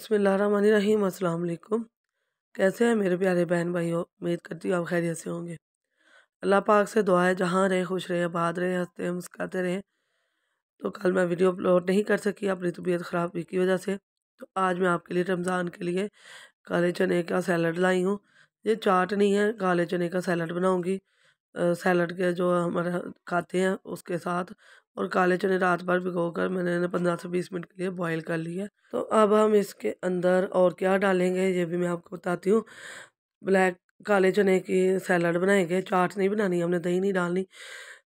बसमीम अल्लाम कैसे हैं मेरे प्यारे बहन भाई हो उम्मीद करती हूँ आप खैरियत से होंगे अल्लाह पाक से दुआ है जहाँ रहे खुश रहे बात रहे हंसते हैं मुस्काते रहें तो कल मैं वीडियो अपलोड नहीं कर सकी अपनी तबीयत ख़राब हुई की वजह से तो आज मैं आपके लिए रमज़ान के लिए काले चने का सैलड लाई हूँ ये चाट नहीं है काले चने का सैलड बनाऊँगी सैलड के जो हमारे खाते हैं उसके साथ और काले चने रात भर भिगो कर मैंने इन्हें पंद्रह से बीस मिनट के लिए बॉईल कर लिया तो अब हम इसके अंदर और क्या डालेंगे ये भी मैं आपको बताती हूँ ब्लैक काले चने की सैलड बनाएंगे चाट नहीं बनानी हमने दही नहीं डालनी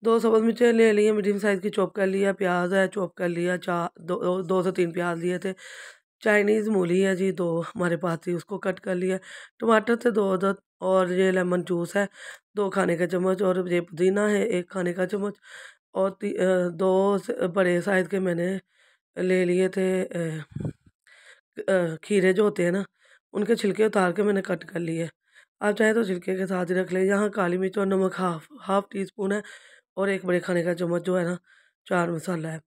दो सब्ज मिर्चें ले लिए मीडियम साइज़ की चॉप कर लिया प्याज है चॉप कर लिया चार दो दो से तीन प्याज लिए थे चाइनीज़ मूली है जी दो हमारे पास थी उसको कट कर लिया टमाटर थे दो अदद और ये लेमन जूस है दो खाने का चम्मच और ये पुदीना है एक खाने का चम्मच और दो बड़े साइज़ के मैंने ले लिए थे खीरे जो होते हैं ना उनके छिलके उतार के मैंने कट कर लिए आप चाहे तो छिलके के साथ ही रख लें यहाँ काली मिर्च और नमक हाफ हाफ टी स्पून है और एक बड़े खाने का चम्मच जो है ना चार मसाला है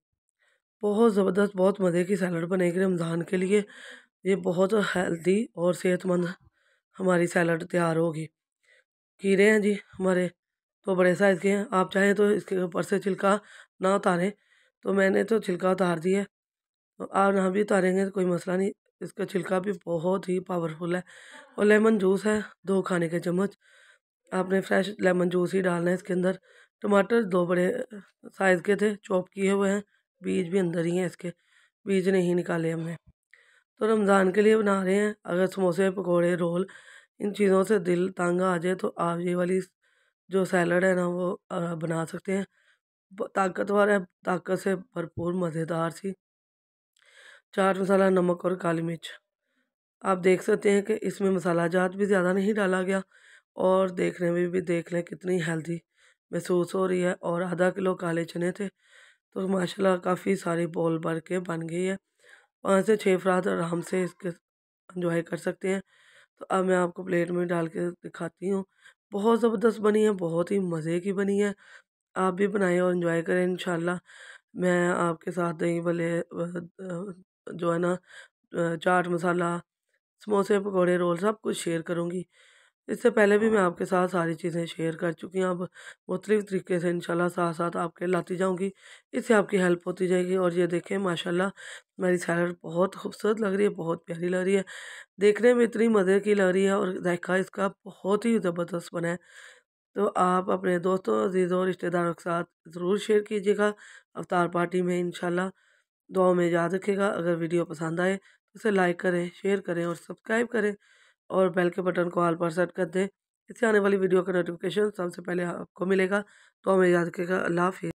बहुत ज़बरदस्त बहुत मज़े की सैलड बनेगी रमज़ान के लिए ये बहुत हेल्दी और सेहतमंद हमारी सैलड तैयार होगी खीरे हैं जी हमारे तो बड़े साइज़ के हैं आप चाहें तो इसके ऊपर से छिलका ना उतारें तो मैंने तो छिलका उतार दिया तो आप ना भी उतारेंगे तो कोई मसला नहीं इसका छिलका भी बहुत ही पावरफुल है और लेमन जूस है दो खाने के चम्मच आपने फ्रेश लेमन जूस ही डालना है इसके अंदर टमाटर दो बड़े साइज़ के थे चॉप किए हुए हैं बीज भी अंदर ही हैं इसके बीज नहीं निकाले हमने तो रमज़ान के लिए बना रहे हैं अगर समोसे पकौड़े रोल इन चीज़ों से दिल तंग आ जाए तो आप ये वाली जो सैलड है ना वो बना सकते हैं ताकतवर है ताकत से भरपूर मज़ेदार सी चाट मसाला नमक और काली मिर्च आप देख सकते हैं कि इसमें मसाला जात भी ज़्यादा नहीं डाला गया और देखने में भी, भी देख लें कितनी हेल्दी महसूस हो रही है और आधा किलो काले चने थे तो माशाल्लाह काफ़ी सारी बॉल भर के बन गई है पाँच से छः अफराद आराम से इसके इंजॉय कर सकते हैं तो अब मैं आपको प्लेट में डाल के दिखाती हूँ बहुत ज़बरदस्त बनी है बहुत ही मज़े की बनी है आप भी बनाएं और इन्जॉय करें इन मैं आपके साथ दही भले जो है ना चाट मसाला समोसे पकौड़े रोल सब कुछ शेयर करूँगी इससे पहले भी मैं हाँ। आपके साथ सारी चीज़ें शेयर कर चुकी हूँ अब मुख्तलिफ तरीके से इंशाल्लाह साथ साथ आपके लाती जाऊँगी इससे आपकी हेल्प होती जाएगी और ये देखें माशाल्लाह मेरी सैलर बहुत खूबसूरत लग रही है बहुत प्यारी लग रही है देखने में इतनी मज़े की लग रही है और जायका इसका बहुत ही ज़बरदस्त बना है तो आप अपने दोस्तों अजीज़ों रिश्तेदारों के साथ ज़रूर शेयर कीजिएगा अवतार पार्टी में इन दुआ में याद रखेगा अगर वीडियो पसंद आए तो इसे लाइक करें शेयर करें और सब्सक्राइब करें और बेल के बटन को ऑल पर सेट कर दें इससे आने वाली वीडियो का नोटिफिकेशन सबसे पहले आपको मिलेगा तो हमें याद रखेगा अल्लाह हाफिज़